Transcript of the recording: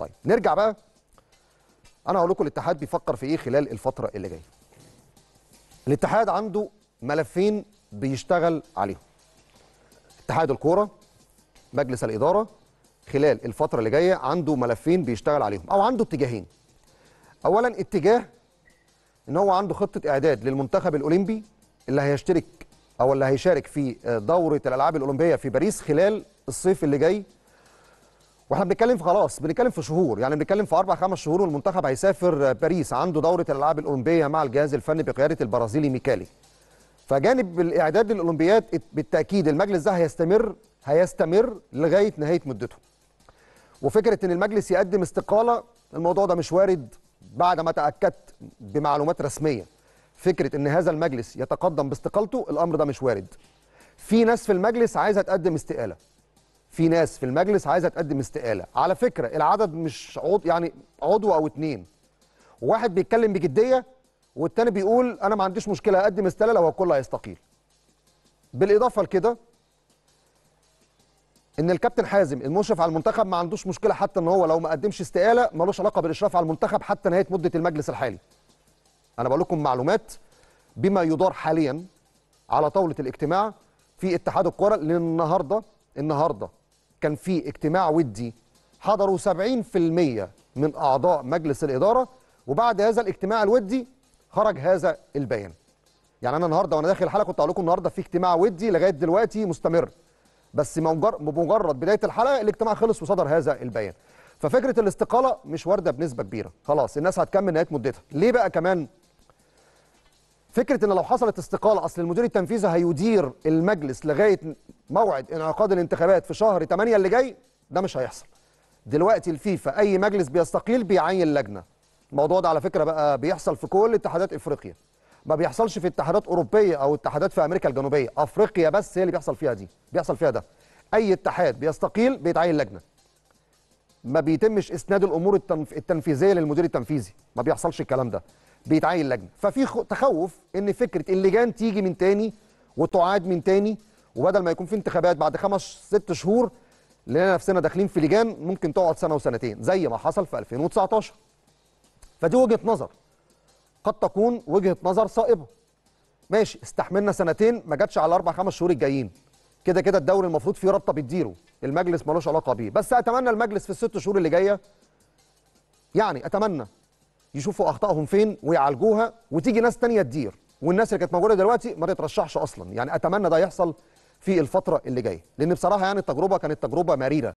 طيب نرجع بقى انا هقول لكم الاتحاد بيفكر في ايه خلال الفتره اللي جايه الاتحاد عنده ملفين بيشتغل عليهم اتحاد الكوره مجلس الاداره خلال الفتره اللي جايه عنده ملفين بيشتغل عليهم او عنده اتجاهين اولا اتجاه ان هو عنده خطه اعداد للمنتخب الاولمبي اللي هيشترك او اللي هيشارك في آه، دوره الالعاب الاولمبيه في باريس خلال الصيف اللي جاي واحنا بنتكلم خلاص بنتكلم في شهور يعني بنتكلم في اربع خمس شهور والمنتخب هيسافر باريس عنده دوره الالعاب الاولمبيه مع الجهاز الفني بقياده البرازيلي ميكالي فجانب الاعداد للاولمبياد بالتاكيد المجلس ده هيستمر هيستمر لغايه نهايه مدته وفكره ان المجلس يقدم استقاله الموضوع ده مش وارد بعد ما تاكدت بمعلومات رسميه فكره ان هذا المجلس يتقدم باستقالته الامر ده مش وارد في ناس في المجلس عايزه تقدم استقاله في ناس في المجلس عايزه تقدم استقاله على فكره العدد مش عضو يعني عضو او اتنين واحد بيتكلم بجديه والتاني بيقول انا ما عنديش مشكله اقدم استقاله لو الكل هيستقيل بالاضافه لكده ان الكابتن حازم المشرف على المنتخب ما عندوش مشكله حتى ان هو لو ما قدمش استقاله ملوش علاقه بالاشراف على المنتخب حتى نهايه مده المجلس الحالي انا بقول لكم معلومات بما يدار حاليا على طاوله الاجتماع في اتحاد الكره للنهارده النهارده كان في اجتماع ودي حضروا 70% من أعضاء مجلس الإدارة وبعد هذا الاجتماع الودي خرج هذا البيان يعني أنا النهاردة وأنا داخل الحلقة كنت أقول لكم النهاردة في اجتماع ودي لغاية دلوقتي مستمر بس بمجرد بداية الحلقة الاجتماع خلص وصدر هذا البيان ففكرة الاستقالة مش واردة بنسبة كبيرة خلاص الناس هتكمل نهاية مدتها ليه بقى كمان فكره ان لو حصلت استقاله اصل المدير التنفيذي هيدير المجلس لغايه موعد انعقاد الانتخابات في شهر 8 اللي جاي ده مش هيحصل دلوقتي الفيفا اي مجلس بيستقيل بيعين لجنه الموضوع ده على فكره بقى بيحصل في كل اتحادات افريقيا ما بيحصلش في اتحادات اوروبيه او اتحادات في امريكا الجنوبيه افريقيا بس هي اللي بيحصل فيها دي بيحصل فيها ده اي اتحاد بيستقيل بيتعين لجنه ما بيتمش اسناد الامور التنف... التنفيذيه للمدير التنفيذي ما بيحصلش الكلام ده بيتعين لجنه ففي تخوف ان فكره اللجان تيجي من تاني وتعاد من تاني وبدل ما يكون في انتخابات بعد خمس ست شهور لقينا نفسنا داخلين في لجان ممكن تقعد سنه وسنتين زي ما حصل في 2019 فدي وجهه نظر قد تكون وجهه نظر صائبه ماشي استحملنا سنتين ما جاتش على اربع خمس شهور الجايين كده كده الدوري المفروض فيه رابطه بتديره المجلس ملوش علاقه بيه بس اتمنى المجلس في الست شهور اللي جايه يعني اتمنى يشوفوا اخطائهم فين ويعالجوها وتيجي ناس تانية تدير والناس اللي كانت موجوده دلوقتي ما تترشحش اصلا يعني اتمنى ده يحصل في الفتره اللي جايه لان بصراحه يعني التجربه كانت تجربه مريره